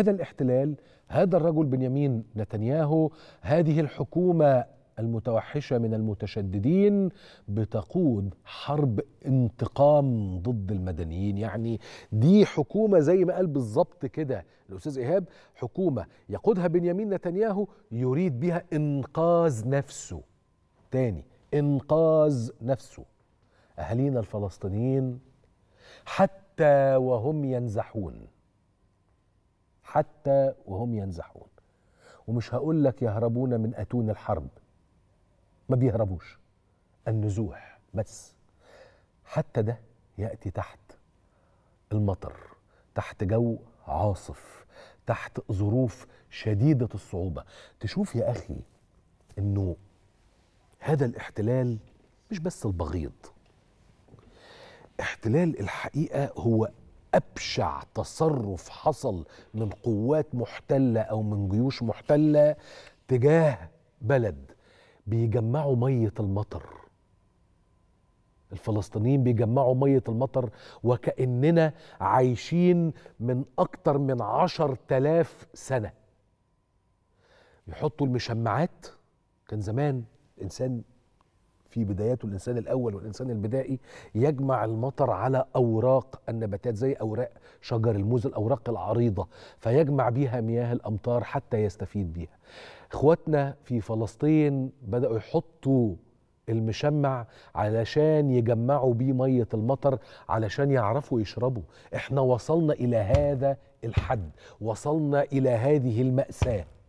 هذا الاحتلال هذا الرجل بنيامين نتنياهو هذه الحكومه المتوحشه من المتشددين بتقود حرب انتقام ضد المدنيين يعني دي حكومه زي ما قال بالظبط كده الاستاذ ايهاب حكومه يقودها بنيامين نتنياهو يريد بها انقاذ نفسه تاني انقاذ نفسه اهالينا الفلسطينيين حتى وهم ينزحون حتى وهم ينزحون ومش هقول لك يهربون من أتون الحرب ما بيهربوش النزوح بس حتى ده يأتي تحت المطر تحت جو عاصف تحت ظروف شديدة الصعوبة تشوف يا أخي أنه هذا الاحتلال مش بس البغيض احتلال الحقيقة هو ابشع تصرف حصل من قوات محتله او من جيوش محتله تجاه بلد بيجمعوا ميه المطر الفلسطينيين بيجمعوا مية المطر وكأننا عايشين من أكتر من عشر تلاف سنة يحطوا المشمعات كان زمان الإنسان في بداياته الانسان الاول والانسان البدائي يجمع المطر على اوراق النباتات زي اوراق شجر الموز الاوراق العريضه فيجمع بيها مياه الامطار حتى يستفيد بيها اخواتنا في فلسطين بداوا يحطوا المشمع علشان يجمعوا بيه ميه المطر علشان يعرفوا يشربوا احنا وصلنا الى هذا الحد وصلنا الى هذه الماساه